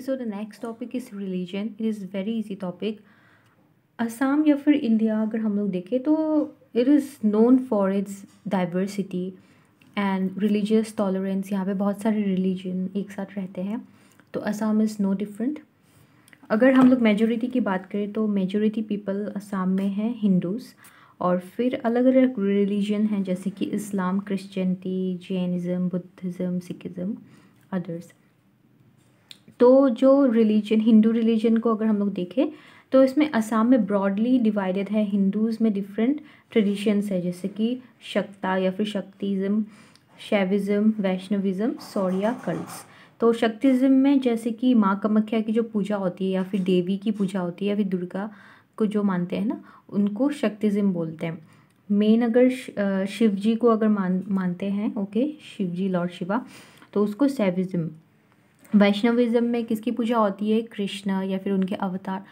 So the next topic is religion it is very easy topic Assam या फिर India अगर हम लोग देखें तो it is known for its diversity and religious tolerance यहाँ पे बहुत सारे रिलीजन एक साथ रहते हैं तो असम इज़ नो डिफरेंट अगर हम लोग मेजोरिटी की बात करें तो मेजोरिटी पीपल असम में हैं हिंदूज़ और फिर अलग अलग रिलीजन हैं जैसे कि Islam Christianity Jainism Buddhism Sikhism others तो जो रिलीजन हिंदू रिलीजन को अगर हम लोग देखें तो इसमें असम में ब्रॉडली डिवाइडेड है हिंदूज़ में डिफरेंट ट्रेडिशंस है जैसे कि शक्ता या फिर Shaktism Shaivism Vaishnavism Saurya cults तो शक्तिज़म में जैसे कि माँ कमख्या की जो पूजा होती है या फिर देवी की पूजा होती है या फिर दुर्गा को जो मानते हैं ना उनको शक्तिज़म बोलते हैं मेन अगर शिव जी को अगर मान मानते हैं ओके शिव जी लॉर्ड शिवा तो उसको सैविज़म वैष्णविज़्म में किसकी पूजा होती है कृष्ण या फिर उनके अवतार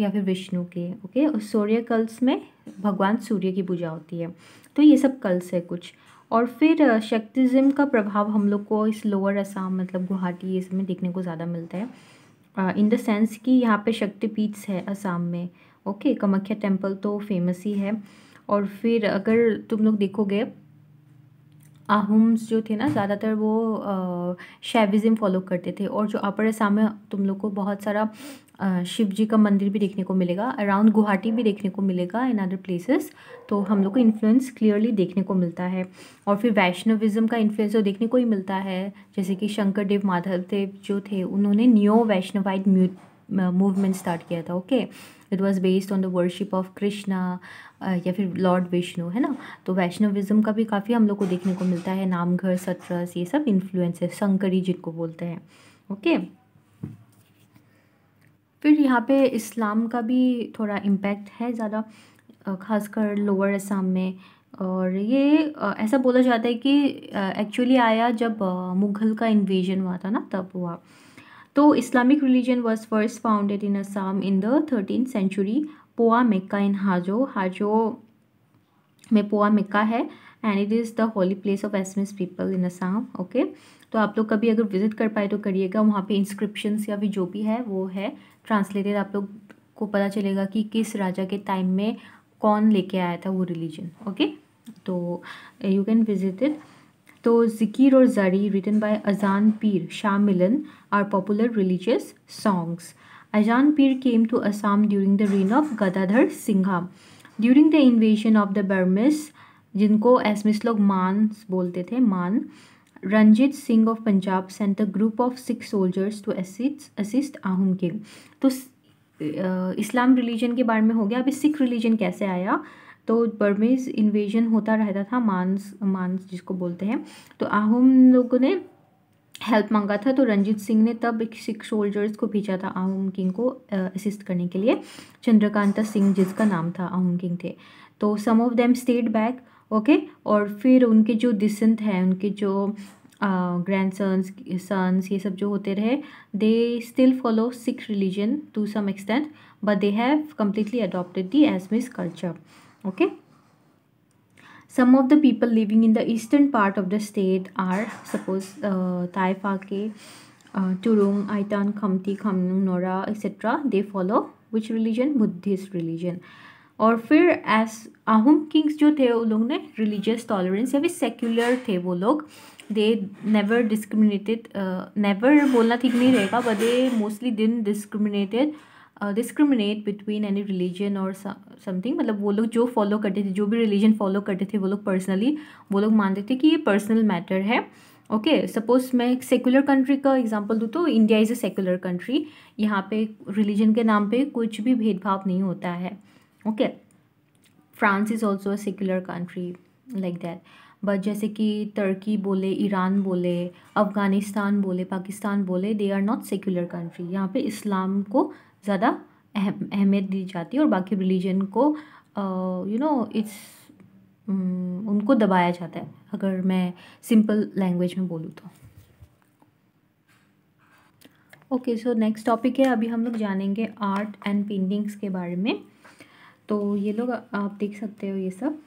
या फिर विष्णु के ओके और सूर्य कल्स में भगवान सूर्य की पूजा होती है तो ये सब कल्स है कुछ और फिर शक्तिज़म का प्रभाव हम लोग को इस लोअर असम मतलब गुवाहाटी ये सब में देखने को ज़्यादा मिलता है इन द सेंस कि यहाँ पे शक्तिपीठ्स है असम में ओके कमख्या टेम्पल तो फेमस ही है और फिर अगर तुम लोग देखोगे आहम्स जो थे ना ज़्यादातर वो शैविज़म फॉलो करते थे और जो अपर आसाम में तुम लोग को बहुत सारा शिव जी का मंदिर भी देखने को मिलेगा अराउंड गुवाहाटी भी देखने को मिलेगा इन अदर प्लेसेस तो हम लोग को इन्फ्लुएंस क्लियरली देखने को मिलता है और फिर वैष्णविज़म का इन्फ्लुएंस तो देखने को ही मिलता है जैसे कि शंकर देव माधव देव जो थे उन्होंने न्यो वैष्णवाइड मूवमेंट स्टार्ट किया था okay okay? It was based on the worship of Krishna या फिर लॉर्ड विष्णु है ना तो वैष्णविज़्म का भी काफ़ी हम लोग को देखने को मिलता है नामघर सत्रस ये सब इन्फ्लुएंस है शंकरी जिनको बोलते हैं ओके फिर यहाँ पे इस्लाम का भी थोड़ा इम्पैक्ट है ज़्यादा खासकर लोअर असम में और ये ऐसा बोला जाता है कि एक्चुअली आया जब मुग़ल का इन्वेजन हुआ था ना तब हुआ तो Islamic religion was first founded in Assam in the thirteen century Poa Mecca in Hajo Hajo में पोआ मेक्का है and it is the holy place of Assamese people in Assam okay तो आप लोग कभी अगर विजिट कर पाए तो करिएगा वहाँ पे इंस्क्रिप्शंस या फिर जो भी है वो है ट्रांसलेटेड आप लोग को पता चलेगा कि किस राजा के टाइम में कौन लेके आया था वो रिलीजन ओके okay? तो यू कैन विजिट इट तो ज़िकिर और Zari written by Ajan Pir Shah Milan are popular religious songs Ajan Pir came to Assam during the reign of Gadadhar Singha during the invasion of the Burmese जिनको एसमिस लोग मानस बोलते थे मान Ranjit Singh of Punjab sent a group of six soldiers to assist assist Ahom के तो इस्लाम रिलीजन के बारे में हो गया अभी सिख रिलीजन कैसे आया तो बर्मेज इन्वेजन होता रहता था मांस मांस जिसको बोलते हैं तो आहोम लोगों ने हेल्प मांगा था तो रंजीत सिंह ने तब एक सिख सोल्जर्स को भेजा था आहोम किंग को असिस्ट करने के लिए चंद्रकांता सिंह जिसका नाम था आहोम किंग थे तो some of them stayed back okay और फिर उनके जो डिसेंट हैं उनके जो ग्रैंड सन्स सन्स ये सब जो होते रहे they still follow Sikh religion to some extent but they have completely adopted the Assamese culture okay some of the people living in the eastern part of the state are suppose uh, thai fake uh, turung aitan khamti khamnung nora etc they follow which religion buddhist religion और फिर S आहम Kings जो थे वो लोग ने religious tolerance या फिर सेक्युलर थे वो लोग दे नेवर डिस्क्रिमिनेटेड नेवर बोलना ठीक नहीं रहेगा but they mostly didn't discriminated discriminate between any religion और समथिंग मतलब वो लोग जो फॉलो करते थे जो भी रिलीजन फॉलो करते थे वो लोग पर्सनली वो लोग मानते थे कि ये पर्सनल मैटर है ओके okay, सपोज मैं एक सेकुलर कंट्री का एग्जांपल दूँ तो India is a secular country यहाँ पे रिलीजन के नाम पे कुछ भी भेदभाव नहीं होता है okay France is also a secular country like that but जैसे कि तुर्की बोले ईरान बोले अफ़गानिस्तान बोले पाकिस्तान बोले they are not secular country यहाँ पे इस्लाम को ज़्यादा अहम अहमियत दी जाती है और बाकी रिलीजन को यू नो इट्स उनको दबाया जाता है अगर मैं सिंपल लैंग्वेज में बोलूँ तो ओके सो नेक्स्ट टॉपिक है अभी हम लोग जानेंगे आर्ट एंड पेंटिंग्स के बारे में तो ये लोग आप देख सकते हो ये सब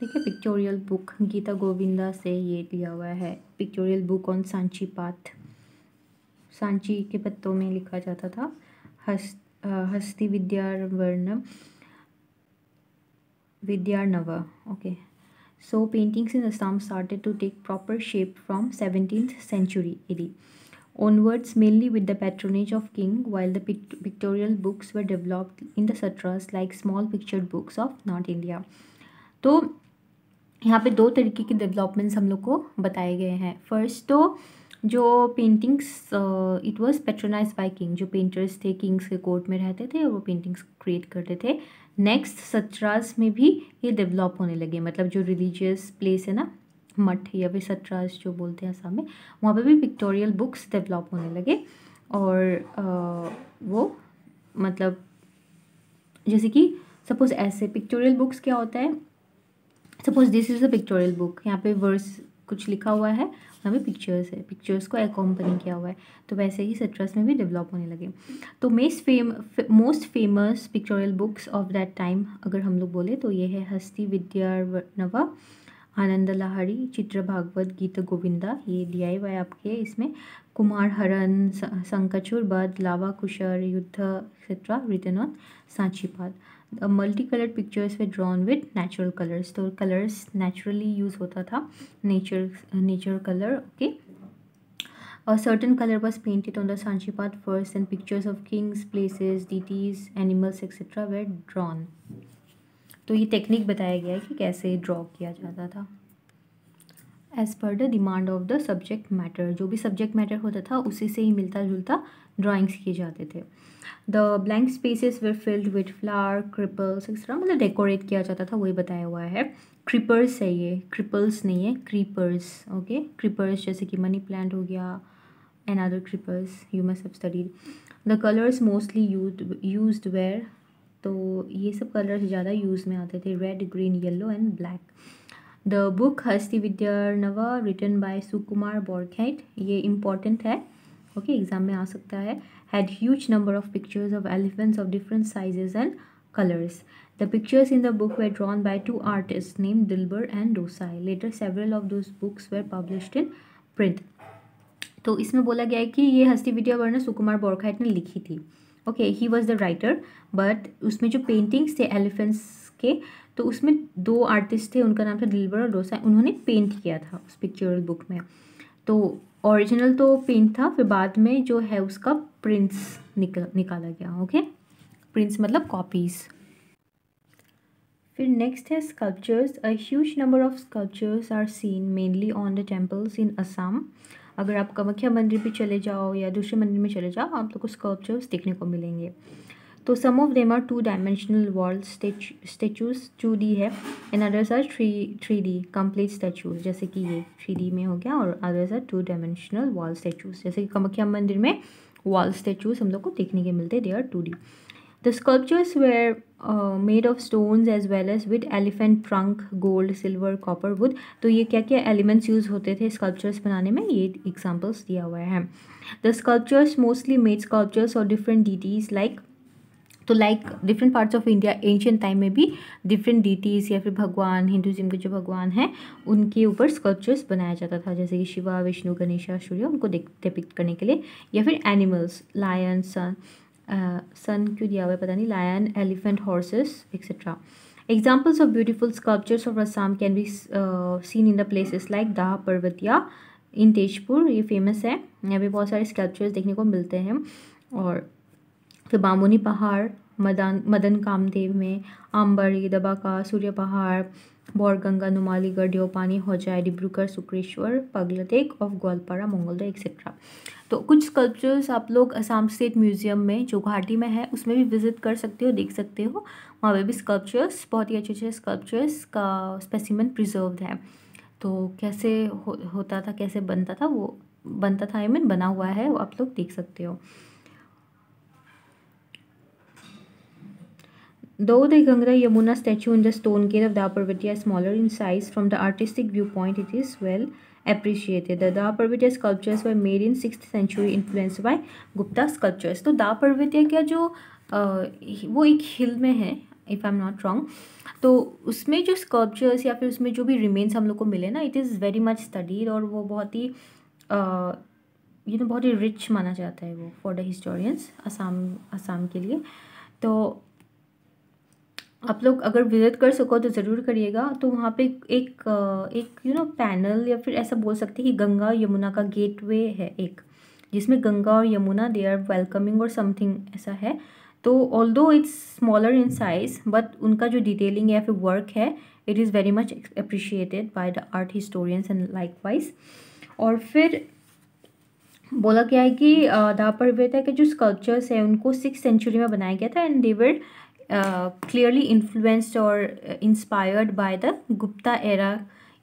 देखिए पिक्चोरियल बुक गीता गोविंदा से ये लिया हुआ है pictorial book on Sanchi pat Sanchi के पत्तों में लिखा जाता था हस्त हस्ती विद्यावर्ण विद्यानव okay so paintings in Assam started to take proper shape from seventeen century इधी onwards mainly with the patronage of king while the pictorial books were developed in the Satras like small picture books of North India तो यहाँ पे दो तरीके के developments हम लोग को बताए गए हैं फर्स्ट तो जो paintings it was patronize by king जो पेंटर्स थे किंग्स के कोर्ट में रहते थे वो पेंटिंग्स क्रिएट करते थे नेक्स्ट सत्रास में भी ये डेवलप होने लगे मतलब जो रिलीजियस प्लेस है ना मठ या फिर सत्रास जो बोलते हैं आसाम में वहाँ पे भी पिक्टोरियल बुक्स डेवलप होने लगे और आ, uh, वो मतलब जैसे कि सपोज़ ऐसे पिक्टोरियल बुक्स क्या होता है suppose this is a pictorial book यहाँ पे वर्स कुछ लिखा हुआ है वहाँ पर पिक्चर्स है पिक्चर्स को एकॉम्पनी किया हुआ है तो वैसे ही सिट्रस में भी डेवलप होने लगे तो most fame most famous pictorial books of that time अगर हम लोग बोले तो ये है हस्ती विद्यार्नवा आनंद लहारी चित्र भागवत गीत गोविंदा ये दिया हुआ है आपके इसमें कुमार हरन संकचुर बद लावा कुशर युद्ध etcetera written on Sanchipat multi colour pictures were drawn with natural colours तो कलर्स नेचुरली यूज होता था nature natural colour okay a certain colour was painted on the Sanchi pat first and pictures of kings places deities animals etcetera were drawn तो ये technique बताया गया है कि कैसे ड्रॉ किया जाता था as per the demand of the subject matter जो भी सब्जेक्ट मैटर होता था उसी से ही मिलता जुलता ड्राइंग्स किए जाते थे the blank spaces were filled with flower creepers etcetera मतलब डेकोरेट किया जाता था वही बताया हुआ है क्रिपर्स है ये क्रिपल्स नहीं है क्रीपर्स ओके क्रीपर्स जैसे कि मनी प्लांट हो गया and other creepers you must have studied the colours mostly use use were तो ये सब कलर्स ज़्यादा यूज़ में आते थे red green yellow and black the book Hasti Vidyarnava written by सुकुमार बोरखेट ये इम्पॉर्टेंट है ओके okay, एग्जाम में आ सकता है had huge number of pictures of elephants of different sizes and colours the pictures in the book were drawn by two artist name Dilbar and Dosai later several of those books were published in print तो इसमें बोला गया है कि ये हस्ती विद्या वर्ण सुकुमार बोरखाइट ने लिखी थी okay he was the writer but उसमें जो पेंटिंग्स थे एलिफेंट्स के तो उसमें दो आर्टिस्ट थे उनका नाम था दिलबर और डोसा उन्होंने पेंट किया था उस पिक्चरल बुक में तो ओरिजिनल तो पेंट था फिर बाद में जो है उसका प्रिंट्स निकल निकाला गया ओके प्रिंट्स मतलब कॉपीज़ फिर नेक्स्ट है sculptures a huge number of sculptures are seen mainly on the temples in Assam अगर आप कमख्या मंदिर भी चले जाओ या दूसरे मंदिर में चले जाओ आप लोग को स्कल्पचर्स देखने को मिलेंगे तो some of them are two dimensional wall statues two D है and others are three three D complete statues जैसे कि ये थ्री डी में हो गया और others are two dimensional wall statues जैसे कि कमख्या मंदिर में वॉल स्टेचूज हम लोग को देखने के मिलते हैं they are two D the sculptures were made of stone as well as with elephant trunk gold silver copper wood तो ये क्या क्या एलिमेंट्स यूज होते थे स्कल्पचर्स बनाने में ये एग्जाम्पल्स दिया हुआ है the sculptures mostly made sculptures और डिफरेंट डिटीज़ लाइक तो like different parts of India ancient time में भी डिफरेंट डिटीज़ या फिर भगवान हिंदुज़म के जो भगवान हैं उनके ऊपर स्कल्पचर्स बनाया जाता था जैसे कि शिवा विष्णु गणेशा सूर्य उनको डिपिक्ट करने के लिए या फिर एनिमल्स लायन सन सन क्यों दिया हुआ है पता नहीं lion elephant horses etcetera examples of beautiful sculptures of Assam can be seen in the places like Da Parbatia इन तेजपुर ये फेमस है यहाँ पे बहुत सारे स्कल्पचर्स देखने को मिलते हैं और फिर बामुनी पहाड़ मदान मदन कामदेव में आम्बरी दबाका सूर्य पहाड़ बोरगंगा नुमालीगढ़ डियोपानी होजाई डिब्रूगढ़ सुक्रेश्वर पगलतेक ऑफ ग्वालपारा मंगोलदा एक्सेट्रा तो कुछ स्कल्पचर्स आप लोग असम स्टेट म्यूजियम में जो घाटी में है उसमें भी विजिट कर सकते हो देख सकते हो वहाँ पे भी स्कल्पचर्स बहुत ही अच्छे अच्छे स्कल्पचर्स का स्पेसिमन प्रिजर्व है तो कैसे हो, होता था कैसे बनता था वो बनता था आई मीन बना हुआ है वो आप लोग देख सकते हो Though the ganga Yamuna statue in the stone gate of da Daparvati is smaller in size from the artistic viewpoint, it is well appreciated. The da Daparvati sculptures were made in 6th century influenced by Gupta sculptures. to da का जो jo wo ek hill mein hai if i'm not wrong तो उसमें जो sculptures या फिर उसमें जो भी रिमेन्स हम लोग को मिले ना it is very much studied और वो बहुत ही यू नो बहुत ही रिच माना जाता है वो for the historians Assam Assam के लिए तो आप लोग अगर विज़िट कर सको तो ज़रूर करिएगा तो वहाँ पे एक एक यू नो पैनल या फिर ऐसा बोल सकते हैं कि गंगा और यमुना का गेटवे है एक जिसमें गंगा और यमुना दे आर वेलकमिंग और समथिंग ऐसा है तो all though it's smaller in size but उनका जो डिटेलिंग या फिर वर्क है it is very much appreciated by the art historians and likewise और फिर बोला गया है कि दापर वेता के जो स्कल्पचर्स हैं उनको सिक्स सेंचुरी में बनाया गया था एंड देवर क्लियरली इन्फ्लुएंस्ड और inspired by the Gupta era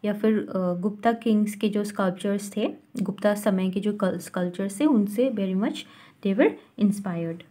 या फिर गुप्ता uh, किंग्स के जो स्कल्पचर्स थे गुप्ता समय के जो स्कल्पचर्स थे उनसे वेरी मच देवर इंस्पायर्ड